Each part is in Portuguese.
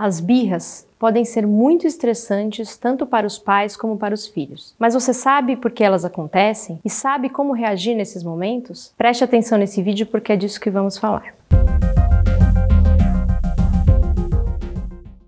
As birras podem ser muito estressantes tanto para os pais como para os filhos. Mas você sabe por que elas acontecem e sabe como reagir nesses momentos? Preste atenção nesse vídeo porque é disso que vamos falar.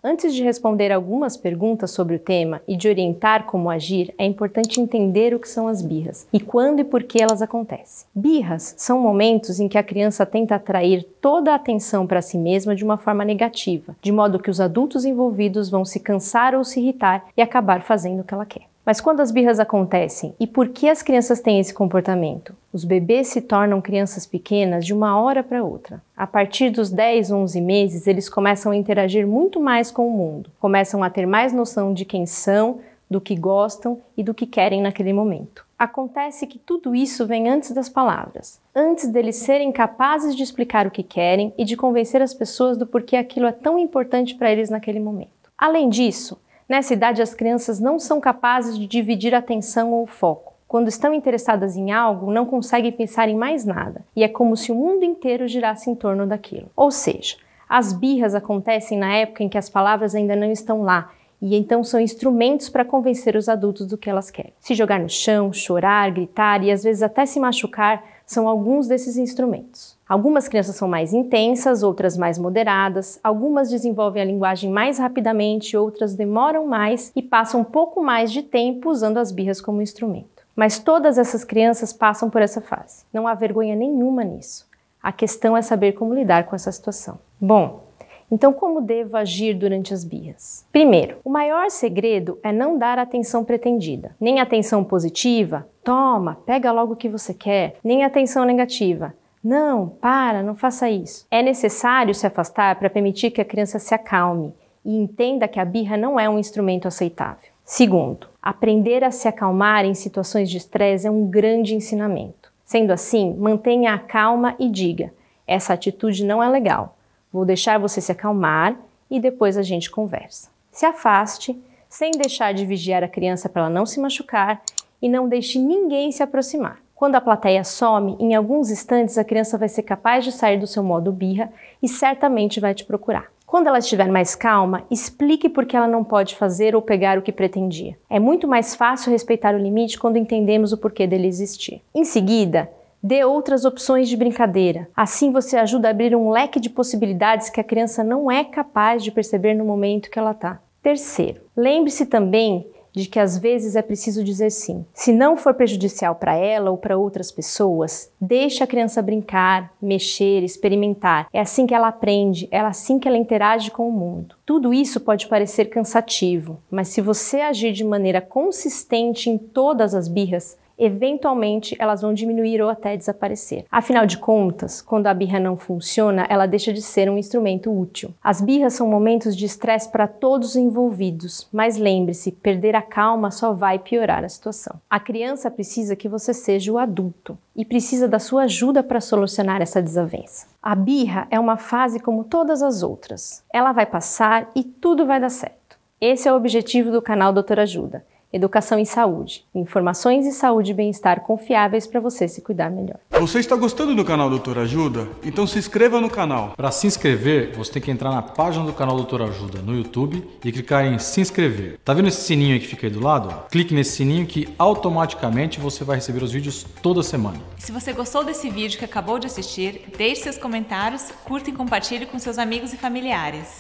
Antes de responder algumas perguntas sobre o tema e de orientar como agir, é importante entender o que são as birras e quando e por que elas acontecem. Birras são momentos em que a criança tenta atrair toda a atenção para si mesma de uma forma negativa, de modo que os adultos envolvidos vão se cansar ou se irritar e acabar fazendo o que ela quer. Mas quando as birras acontecem e por que as crianças têm esse comportamento? Os bebês se tornam crianças pequenas de uma hora para outra. A partir dos 10, 11 meses, eles começam a interagir muito mais com o mundo, começam a ter mais noção de quem são, do que gostam e do que querem naquele momento. Acontece que tudo isso vem antes das palavras, antes deles serem capazes de explicar o que querem e de convencer as pessoas do porquê aquilo é tão importante para eles naquele momento. Além disso, Nessa idade, as crianças não são capazes de dividir atenção ou foco. Quando estão interessadas em algo, não conseguem pensar em mais nada, e é como se o mundo inteiro girasse em torno daquilo. Ou seja, as birras acontecem na época em que as palavras ainda não estão lá e então são instrumentos para convencer os adultos do que elas querem. Se jogar no chão, chorar, gritar e às vezes até se machucar são alguns desses instrumentos. Algumas crianças são mais intensas, outras mais moderadas, algumas desenvolvem a linguagem mais rapidamente, outras demoram mais e passam um pouco mais de tempo usando as birras como instrumento. Mas todas essas crianças passam por essa fase. Não há vergonha nenhuma nisso. A questão é saber como lidar com essa situação. Bom, então, como devo agir durante as birras? Primeiro, o maior segredo é não dar a atenção pretendida, nem atenção positiva, toma, pega logo o que você quer, nem atenção negativa. Não, para, não faça isso. É necessário se afastar para permitir que a criança se acalme e entenda que a birra não é um instrumento aceitável. Segundo, aprender a se acalmar em situações de estresse é um grande ensinamento. Sendo assim, mantenha a calma e diga: essa atitude não é legal. Vou deixar você se acalmar e depois a gente conversa. Se afaste, sem deixar de vigiar a criança para ela não se machucar e não deixe ninguém se aproximar. Quando a plateia some, em alguns instantes a criança vai ser capaz de sair do seu modo birra e certamente vai te procurar. Quando ela estiver mais calma, explique por que ela não pode fazer ou pegar o que pretendia. É muito mais fácil respeitar o limite quando entendemos o porquê dele existir. Em seguida, Dê outras opções de brincadeira. Assim você ajuda a abrir um leque de possibilidades que a criança não é capaz de perceber no momento que ela está. Terceiro, lembre-se também de que às vezes é preciso dizer sim. Se não for prejudicial para ela ou para outras pessoas, deixe a criança brincar, mexer, experimentar. É assim que ela aprende, é assim que ela interage com o mundo. Tudo isso pode parecer cansativo, mas se você agir de maneira consistente em todas as birras, eventualmente elas vão diminuir ou até desaparecer. Afinal de contas, quando a birra não funciona, ela deixa de ser um instrumento útil. As birras são momentos de estresse para todos os envolvidos, mas lembre-se, perder a calma só vai piorar a situação. A criança precisa que você seja o adulto e precisa da sua ajuda para solucionar essa desavença. A birra é uma fase como todas as outras. Ela vai passar e tudo vai dar certo. Esse é o objetivo do canal Doutor Ajuda Educação em Saúde. Informações e saúde e bem-estar confiáveis para você se cuidar melhor. Você está gostando do canal Doutor Ajuda? Então se inscreva no canal. Para se inscrever, você tem que entrar na página do canal Doutor Ajuda no YouTube e clicar em se inscrever. Tá vendo esse sininho que fica aí do lado? Clique nesse sininho que automaticamente você vai receber os vídeos toda semana. Se você gostou desse vídeo que acabou de assistir, deixe seus comentários, curta e compartilhe com seus amigos e familiares.